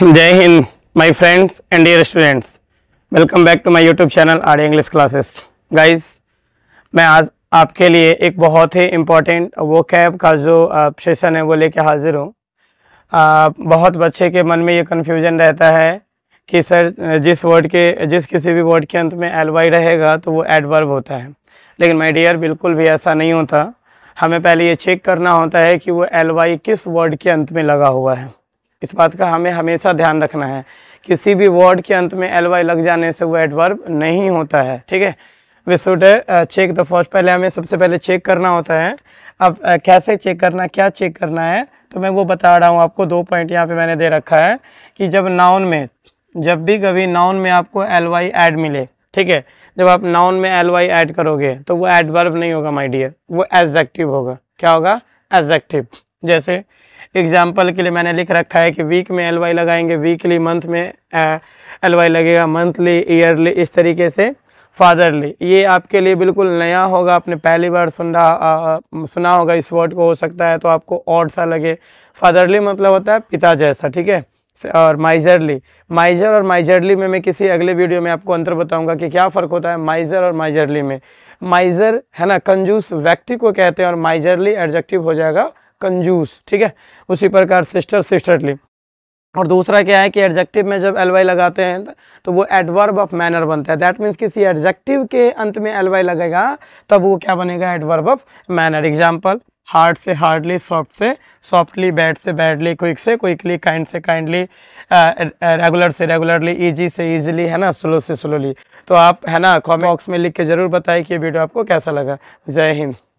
जय Hind my friends and dear students welcome back to my YouTube channel R English classes guys मैं आज आपके लिए एक बहुत ही इम्पॉर्टेंट वो कैब का जो सेशन है वो लेके हाजिर हूँ बहुत बच्चे के मन में ये कन्फ्यूजन रहता है कि सर जिस वर्ड के जिस किसी भी वर्ड के अंत में एल वाई रहेगा तो वो एडवर्ब होता है लेकिन माई डियर बिल्कुल भी ऐसा नहीं होता हमें पहले ये चेक करना होता है कि वो एल वाई किस वर्ड के अंत में लगा हुआ है इस बात का हमें हमेशा ध्यान रखना है किसी भी वर्ड के अंत में एल वाई लग जाने से वो एडवर्ब नहीं होता है ठीक है we should check the first पहले हमें सबसे पहले चेक करना होता है अब कैसे चेक करना क्या चेक करना है तो मैं वो बता रहा हूँ आपको दो पॉइंट यहाँ पे मैंने दे रखा है कि जब नाउन में जब भी कभी नाउन में आपको एल वाई एड मिले ठीक है जब आप नाउन में एल वाई ऐड करोगे तो वो एडवर्ब नहीं होगा माई डियर वो एजेक्टिव होगा क्या होगा एजेक्टिव जैसे एग्जाम्पल के लिए मैंने लिख रखा है कि वीक में एल वाई लगाएंगे वीकली मंथ में एल वाई लगेगा मंथली ईयरली इस तरीके से फादरली ये आपके लिए बिल्कुल नया होगा आपने पहली बार सुन रहा सुना होगा इस वर्ड को हो सकता है तो आपको और सा लगे फादरली मतलब होता है पिता जैसा ठीक है और माइजरली माइजर और माइजरली में मैं किसी अगले वीडियो में आपको अंतर बताऊंगा कि क्या फ़र्क होता है माइजर और माइजरली में माइजर है ना कंजूस व्यक्ति को कहते हैं और माइजरली एडजेक्टिव हो जाएगा कंजूस ठीक है उसी प्रकार सिस्टर सिस्टरली और दूसरा क्या है कि एडजेक्टिव में जब एलवाई लगाते हैं तो वो एडवर्ब ऑफ मैनर बनता है दैट मीन्स किसी एडजेक्टिव के अंत में एलवाई लगेगा तब वो क्या बनेगा adverb of manner example hard से हार्डली सॉफ्ट से सॉफ्टली बैड से बैडली क्विक से क्विकली काइंड से काइंडली रेगुलर uh, uh, से रेगुलरली ईजी से ईजिली है ना स्लो से स्लोली तो आप है ना कॉमेंट बॉक्स में लिख के ज़रूर बताए कि ये वीडियो आपको कैसा लगा जय हिंद